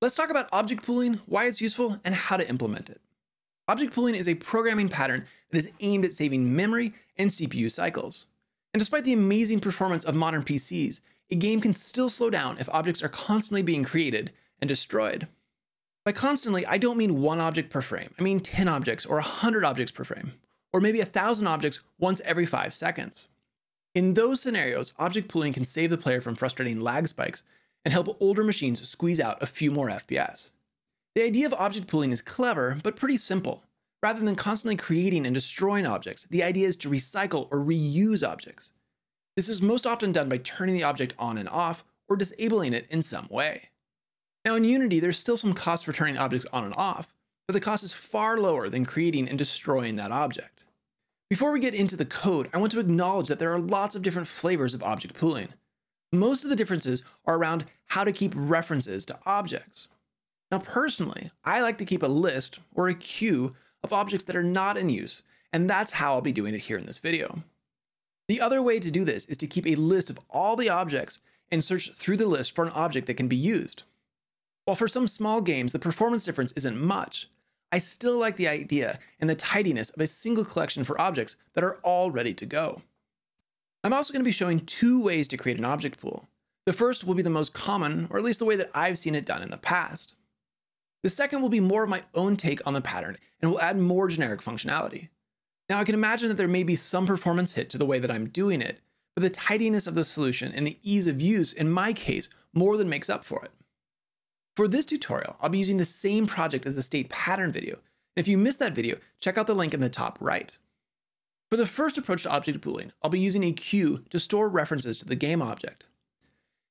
Let's talk about object pooling, why it's useful, and how to implement it. Object pooling is a programming pattern that is aimed at saving memory and CPU cycles. And despite the amazing performance of modern PCs, a game can still slow down if objects are constantly being created and destroyed. By constantly, I don't mean one object per frame. I mean 10 objects or 100 objects per frame, or maybe 1,000 objects once every 5 seconds. In those scenarios, object pooling can save the player from frustrating lag spikes and help older machines squeeze out a few more FPS. The idea of object pooling is clever, but pretty simple. Rather than constantly creating and destroying objects, the idea is to recycle or reuse objects. This is most often done by turning the object on and off or disabling it in some way. Now in Unity, there's still some cost for turning objects on and off, but the cost is far lower than creating and destroying that object. Before we get into the code, I want to acknowledge that there are lots of different flavors of object pooling. Most of the differences are around how to keep references to objects. Now, personally, I like to keep a list or a queue of objects that are not in use, and that's how I'll be doing it here in this video. The other way to do this is to keep a list of all the objects and search through the list for an object that can be used. While for some small games the performance difference isn't much, I still like the idea and the tidiness of a single collection for objects that are all ready to go. I'm also going to be showing two ways to create an object pool. The first will be the most common, or at least the way that I've seen it done in the past. The second will be more of my own take on the pattern and will add more generic functionality. Now I can imagine that there may be some performance hit to the way that I'm doing it, but the tidiness of the solution and the ease of use, in my case, more than makes up for it. For this tutorial, I'll be using the same project as the state pattern video. And if you missed that video, check out the link in the top right. For the first approach to object pooling, I'll be using a queue to store references to the game object.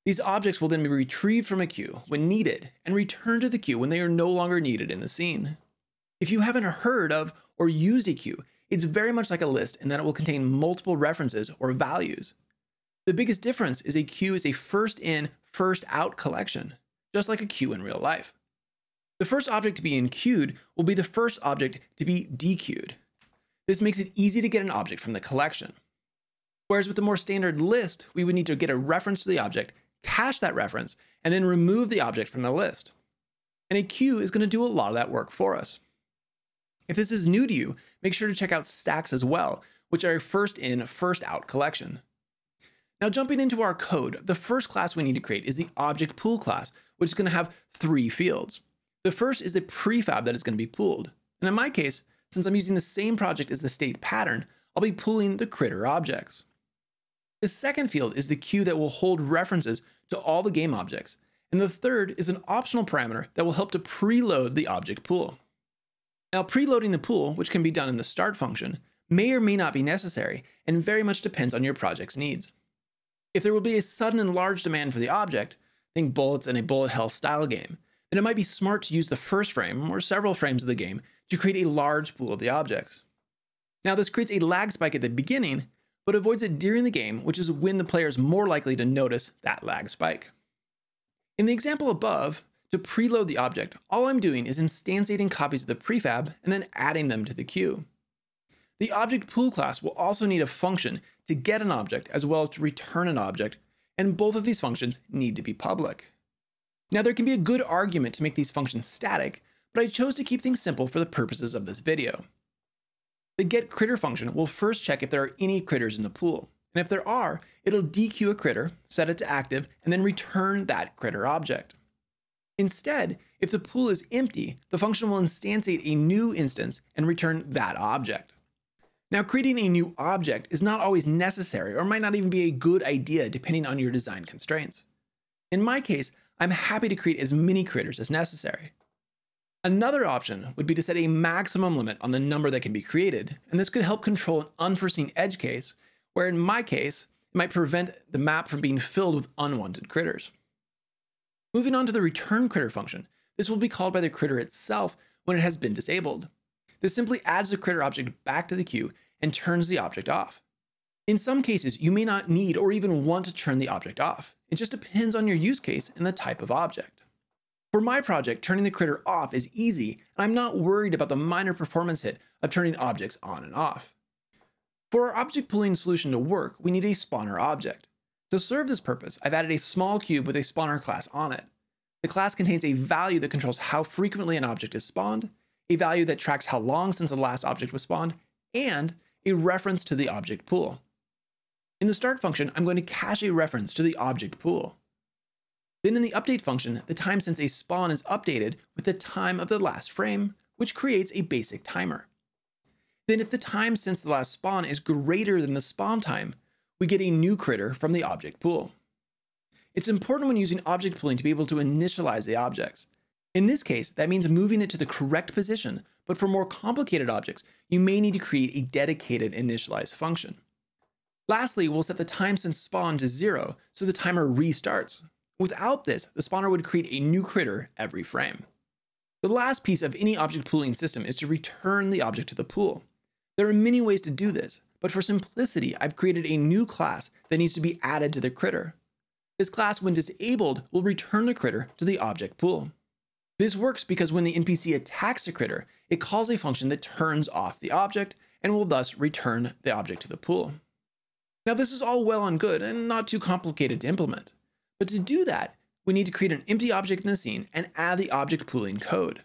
These objects will then be retrieved from a queue when needed and returned to the queue when they are no longer needed in the scene. If you haven't heard of or used a queue, it's very much like a list in that it will contain multiple references or values. The biggest difference is a queue is a first in, first out collection, just like a queue in real life. The first object to be enqueued will be the first object to be dequeued. This makes it easy to get an object from the collection. Whereas with the more standard list, we would need to get a reference to the object, cache that reference, and then remove the object from the list. And a queue is going to do a lot of that work for us. If this is new to you, make sure to check out stacks as well, which are a first in, first out collection. Now jumping into our code, the first class we need to create is the object pool class, which is going to have three fields. The first is the prefab that is going to be pooled. And in my case, since I'm using the same project as the state pattern, I'll be pulling the critter objects. The second field is the queue that will hold references to all the game objects, and the third is an optional parameter that will help to preload the object pool. Now preloading the pool, which can be done in the start function, may or may not be necessary and very much depends on your project's needs. If there will be a sudden and large demand for the object, think bullets in a bullet hell style game, then it might be smart to use the first frame or several frames of the game to create a large pool of the objects. Now, this creates a lag spike at the beginning, but avoids it during the game, which is when the player is more likely to notice that lag spike. In the example above, to preload the object, all I'm doing is instantiating copies of the prefab and then adding them to the queue. The object pool class will also need a function to get an object as well as to return an object, and both of these functions need to be public. Now there can be a good argument to make these functions static, but I chose to keep things simple for the purposes of this video. The get critter function will first check if there are any critters in the pool, and if there are, it'll dequeue a critter, set it to active, and then return that critter object. Instead, if the pool is empty, the function will instantiate a new instance and return that object. Now, creating a new object is not always necessary or might not even be a good idea depending on your design constraints. In my case, I'm happy to create as many critters as necessary. Another option would be to set a maximum limit on the number that can be created, and this could help control an unforeseen edge case, where in my case, it might prevent the map from being filled with unwanted critters. Moving on to the return critter function, this will be called by the critter itself when it has been disabled. This simply adds the critter object back to the queue and turns the object off. In some cases, you may not need or even want to turn the object off. It just depends on your use case and the type of object. For my project, turning the critter off is easy, and I'm not worried about the minor performance hit of turning objects on and off. For our object pooling solution to work, we need a spawner object. To serve this purpose, I've added a small cube with a spawner class on it. The class contains a value that controls how frequently an object is spawned, a value that tracks how long since the last object was spawned, and a reference to the object pool. In the start function, I'm going to cache a reference to the object pool. Then in the update function, the time since a spawn is updated with the time of the last frame, which creates a basic timer. Then if the time since the last spawn is greater than the spawn time, we get a new critter from the object pool. It's important when using object pooling to be able to initialize the objects. In this case, that means moving it to the correct position, but for more complicated objects, you may need to create a dedicated initialize function. Lastly, we'll set the time since spawn to zero so the timer restarts. Without this, the spawner would create a new critter every frame. The last piece of any object pooling system is to return the object to the pool. There are many ways to do this, but for simplicity, I've created a new class that needs to be added to the critter. This class, when disabled, will return the critter to the object pool. This works because when the NPC attacks a critter, it calls a function that turns off the object and will thus return the object to the pool. Now this is all well and good and not too complicated to implement. But to do that, we need to create an empty object in the scene and add the object pooling code.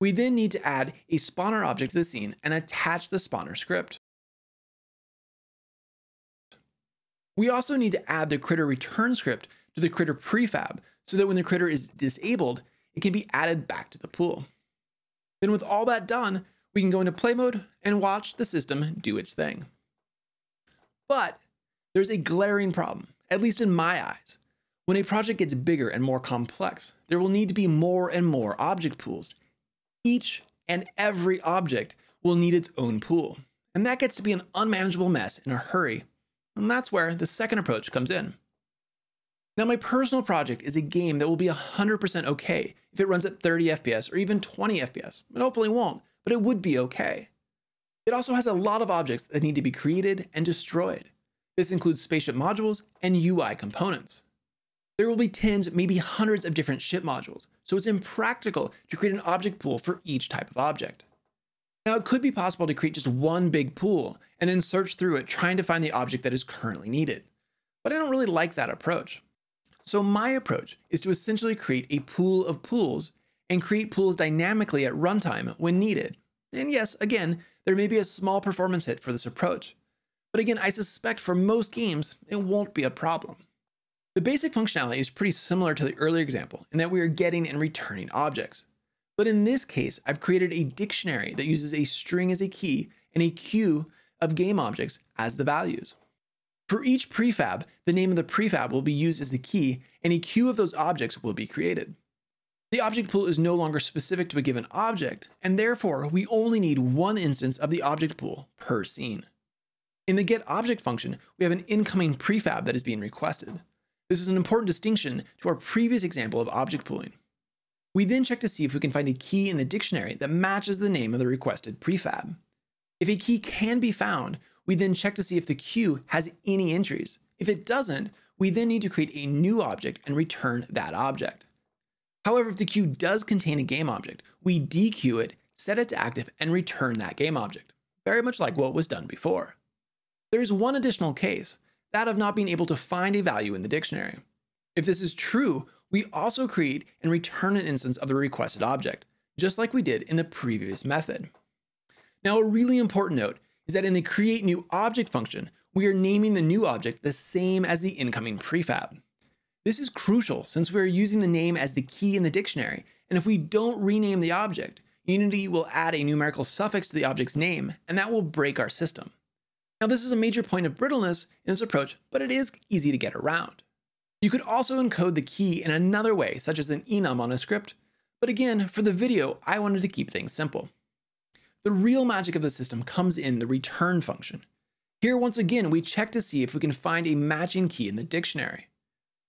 We then need to add a spawner object to the scene and attach the spawner script. We also need to add the critter return script to the critter prefab so that when the critter is disabled, it can be added back to the pool. Then with all that done, we can go into play mode and watch the system do its thing. But there's a glaring problem, at least in my eyes. When a project gets bigger and more complex, there will need to be more and more object pools. Each and every object will need its own pool. And that gets to be an unmanageable mess in a hurry. And that's where the second approach comes in. Now, my personal project is a game that will be 100% okay if it runs at 30 FPS or even 20 FPS. It hopefully won't, but it would be okay. It also has a lot of objects that need to be created and destroyed. This includes spaceship modules and UI components. There will be tens, maybe hundreds of different ship modules, so it's impractical to create an object pool for each type of object. Now, it could be possible to create just one big pool and then search through it trying to find the object that is currently needed. But I don't really like that approach. So my approach is to essentially create a pool of pools and create pools dynamically at runtime when needed. And yes, again, there may be a small performance hit for this approach, but again, I suspect for most games, it won't be a problem. The basic functionality is pretty similar to the earlier example in that we are getting and returning objects. But in this case, I've created a dictionary that uses a string as a key and a queue of game objects as the values. For each prefab, the name of the prefab will be used as the key and a queue of those objects will be created. The object pool is no longer specific to a given object, and therefore we only need one instance of the object pool per scene. In the get object function, we have an incoming prefab that is being requested. This is an important distinction to our previous example of object pooling. We then check to see if we can find a key in the dictionary that matches the name of the requested prefab. If a key can be found, we then check to see if the queue has any entries. If it doesn't, we then need to create a new object and return that object. However, if the queue does contain a game object, we dequeue it, set it to active, and return that game object, very much like what was done before. There's one additional case, that of not being able to find a value in the dictionary. If this is true, we also create and return an instance of the requested object, just like we did in the previous method. Now, a really important note is that in the create new object function, we are naming the new object the same as the incoming prefab. This is crucial since we are using the name as the key in the dictionary, and if we don't rename the object, Unity will add a numerical suffix to the object's name, and that will break our system. Now, this is a major point of brittleness in this approach, but it is easy to get around. You could also encode the key in another way, such as an enum on a script, but again, for the video, I wanted to keep things simple. The real magic of the system comes in the return function. Here, once again, we check to see if we can find a matching key in the dictionary.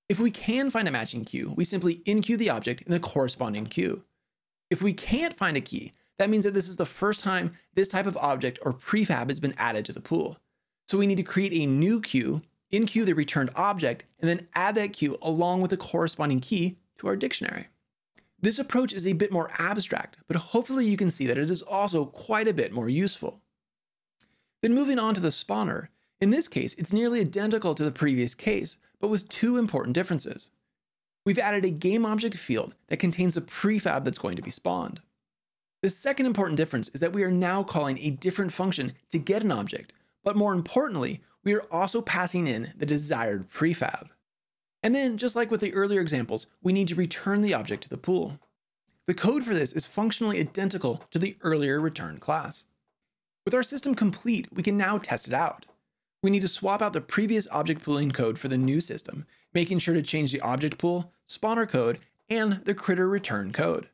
If we can find a matching queue, we simply enqueue the object in the corresponding queue. If we can't find a key, that means that this is the first time this type of object or prefab has been added to the pool. So we need to create a new queue, in queue the returned object, and then add that queue along with the corresponding key to our dictionary. This approach is a bit more abstract, but hopefully you can see that it is also quite a bit more useful. Then moving on to the spawner, in this case, it's nearly identical to the previous case, but with two important differences. We've added a game object field that contains a prefab that's going to be spawned. The second important difference is that we are now calling a different function to get an object, but more importantly, we are also passing in the desired prefab. And then, just like with the earlier examples, we need to return the object to the pool. The code for this is functionally identical to the earlier return class. With our system complete, we can now test it out. We need to swap out the previous object pooling code for the new system, making sure to change the object pool, spawner code, and the critter return code.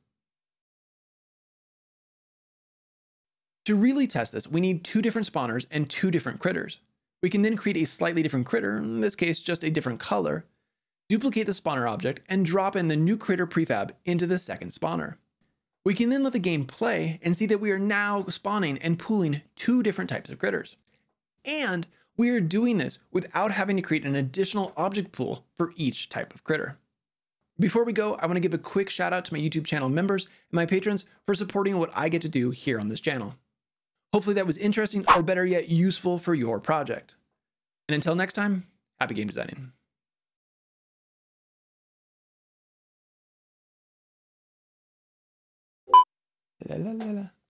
To really test this, we need two different spawners and two different critters. We can then create a slightly different critter, in this case just a different color, duplicate the spawner object, and drop in the new critter prefab into the second spawner. We can then let the game play and see that we are now spawning and pooling two different types of critters. And we are doing this without having to create an additional object pool for each type of critter. Before we go, I want to give a quick shout out to my YouTube channel members and my patrons for supporting what I get to do here on this channel. Hopefully that was interesting or better yet, useful for your project. And until next time, happy game designing. La, la, la,